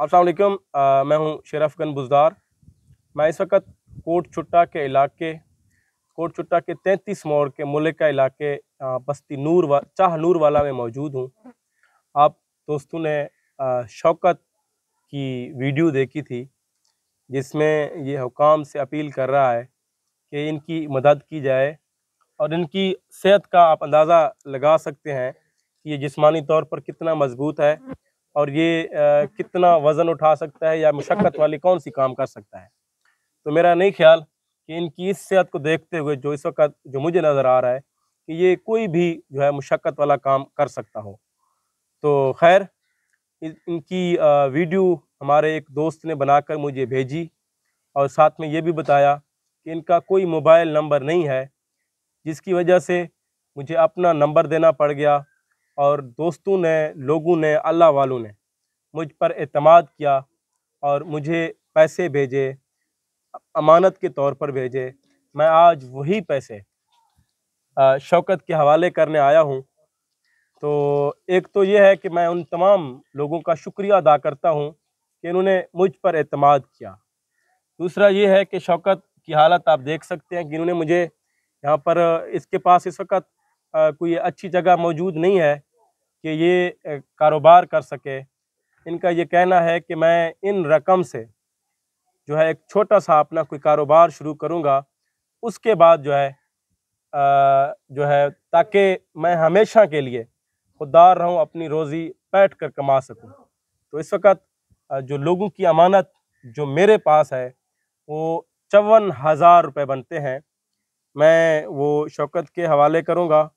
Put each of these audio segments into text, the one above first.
अस्सलाम मैं हूं शेरफ गन बुजदार मैं इस वक्त कोट चुट्टा के इलाके कोट चुट्टा के तैंतीस मोड़ के मलिका इलाके बस्ती नूर वा, चाह नूर वाला में मौजूद हूँ आप दोस्तों ने शौकत की वीडियो देखी थी जिसमें ये हुकाम से अपील कर रहा है कि इनकी मदद की जाए और इनकी सेहत का आप अंदाज़ा लगा सकते हैं कि ये जिस्मानी तौर पर कितना मजबूत है और ये कितना वज़न उठा सकता है या मुशक्क़त वाली कौन सी काम कर सकता है तो मेरा नहीं ख्याल कि इनकी इस सेहत को देखते हुए जो इस वक्त जो मुझे नज़र आ रहा है कि ये कोई भी जो है मुशक्क़त वाला काम कर सकता हो तो खैर इनकी वीडियो हमारे एक दोस्त ने बनाकर मुझे भेजी और साथ में ये भी बताया कि इनका कोई मोबाइल नंबर नहीं है जिसकी वजह से मुझे अपना नंबर देना पड़ गया और दोस्तों ने लोगों ने अल्लाह वालों ने मुझ पर अतमाद किया और मुझे पैसे भेजे अमानत के तौर पर भेजे मैं आज वही पैसे शौकत के हवाले करने आया हूँ तो एक तो ये है कि मैं उन तमाम लोगों का शुक्रिया अदा करता हूँ कि इन्होंने मुझ पर अतमाद किया दूसरा ये है कि शौकत की हालत आप देख सकते हैं कि इन्होंने मुझे यहाँ पर इसके पास इस वक्त कोई अच्छी जगह मौजूद नहीं है कि ये कारोबार कर सके इनका ये कहना है कि मैं इन रकम से जो है एक छोटा सा अपना कोई कारोबार शुरू करूँगा उसके बाद जो है आ, जो है ताकि मैं हमेशा के लिए खुददार रहूँ अपनी रोज़ी बैठ कर कमा सकूँ तो इस वक्त जो लोगों की अमानत जो मेरे पास है वो चौवन हज़ार रुपये बनते हैं मैं वो शौकत के हवाले करूँगा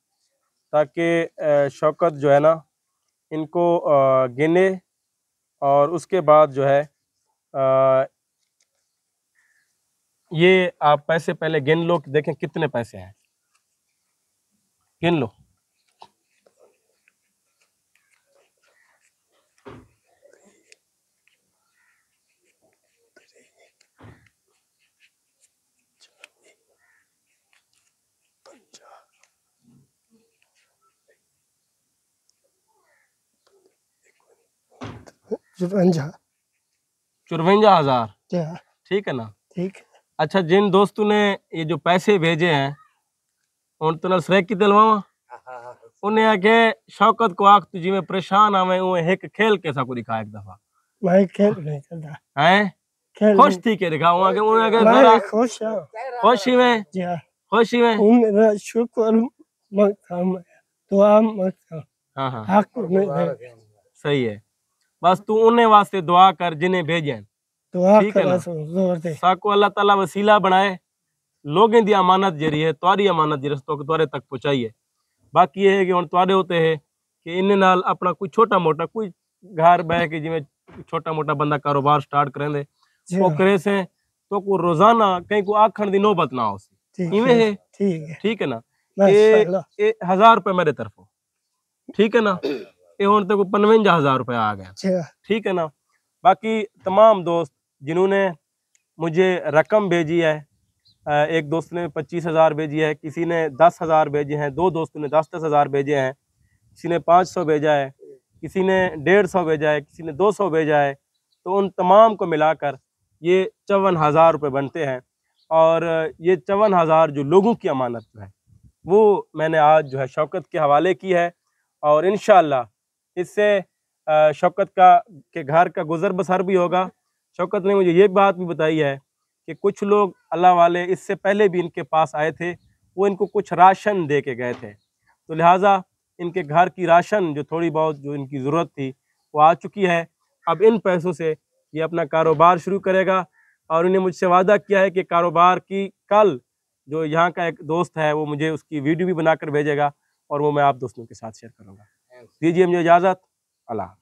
ताकि शौकत जो है ना इनको गिने और उसके बाद जो है आ, ये आप पैसे पहले गिन लो कि देखें कितने पैसे हैं गिन लो चुरवंजा चुरवंजा हजार ठीक है ना ठीक अच्छा जिन दोस्तों ने ये जो पैसे भेजे हैं उन तो ना दिलवावा उन्हें आके शौकत को आख तुझी में परेशान आवे एक खेल के दिखा एक दफा मैं खेल नहीं करता हैं खुश थी के दिखाऊं उन्हें मैं खुश हूं खुशी में खुशी में मेरा शुक्र काम दुआ मत हां हां हक में सही है बस तू उन्हें वास्ते दुआ कर जिन्हें भेजे ठीक है साको अल्लाह ताला वसीला बनाए लोगों की अमानत जरी है तुरी अमानत जी रस्तों तुरे तक पहुँचाइए बाकी ये है कि हम तुरे होते है कि इन अपना कोई छोटा मोटा कोई घर बह के जिमें छोटा मोटा बंदा कारोबार स्टार्ट करें हाँ। करे से तो को रोजाना कहीं को आखण की नौबत ना हो इवें है ठीक है ना ए, ए, हजार रुपये मेरे तरफों ठीक है ना ਇਹ तक पनवंजा हजार रुपया आ गया ठीक है ना बाकी तमाम दोस्त जिन्होंने मुझे रकम भेजी है एक दोस्त ने पच्चीस हज़ार भेजी है किसी ने दस हज़ार भेजे हैं दो दोस्तों ने दस दस हज़ार भेजे हैं किसी ने पाँच सौ भेजा है किसी ने डेढ़ सौ भेजा है किसी ने दो सौ भेजा है तो उन तमाम को मिलाकर ये चौवन हज़ार रुपये बनते हैं और ये चौवन हज़ार जो लोगों की अमानत है वो मैंने आज जो है शौकत के हवाले की है और इन इससे शौकत का के घर का गुजर बसर भी होगा शौकत ने मुझे ये बात भी बताई है कि कुछ लोग अल्लाह वाले इससे पहले भी इनके पास आए थे वो इनको कुछ राशन दे के गए थे तो लिहाजा इनके घर की राशन जो थोड़ी बहुत जो इनकी ज़रूरत थी वो आ चुकी है अब इन पैसों से ये अपना कारोबार शुरू करेगा और उन्हें मुझसे वादा किया है कि कारोबार की कल जो यहाँ का एक दोस्त है वो मुझे उसकी वीडियो भी बनाकर भेजेगा और वो मैं आप दोस्तों के साथ शेयर करूँगा दीजिए मुझे इजाज़त अल्लाह